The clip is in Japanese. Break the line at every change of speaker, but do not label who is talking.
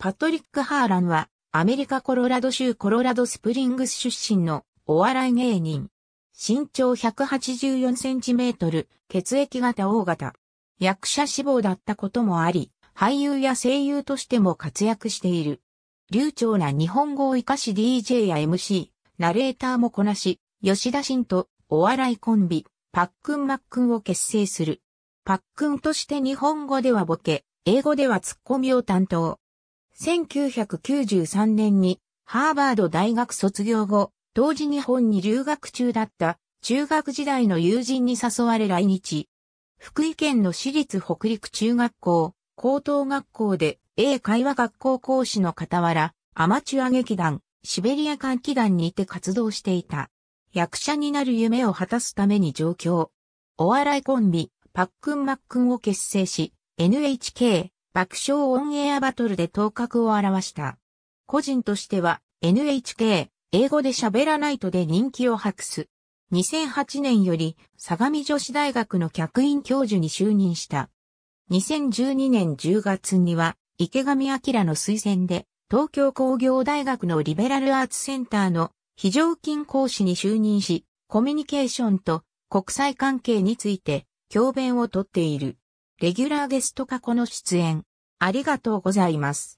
パトリック・ハーランは、アメリカコロラド州コロラドスプリングス出身のお笑い芸人。身長184センチメートル、血液型 O 型。役者志望だったこともあり、俳優や声優としても活躍している。流暢な日本語を活かし DJ や MC、ナレーターもこなし、吉田慎とお笑いコンビ、パックンマックンを結成する。パックンとして日本語ではボケ、英語ではツッコミを担当。1993年にハーバード大学卒業後、当時日本に留学中だった中学時代の友人に誘われ来日。福井県の私立北陸中学校、高等学校で英会話学校講師の傍ら、アマチュア劇団、シベリア歌気団にいて活動していた。役者になる夢を果たすために上京。お笑いコンビ、パックンマックンを結成し、NHK、爆笑オンエアバトルで頭角を現した。個人としては NHK 英語で喋らないとで人気を博す。2008年より相模女子大学の客員教授に就任した。2012年10月には池上彰の推薦で東京工業大学のリベラルアーツセンターの非常勤講師に就任し、コミュニケーションと国際関係について教鞭をとっている。レギュラーゲスト過去の出演。ありがとうご
ざいます。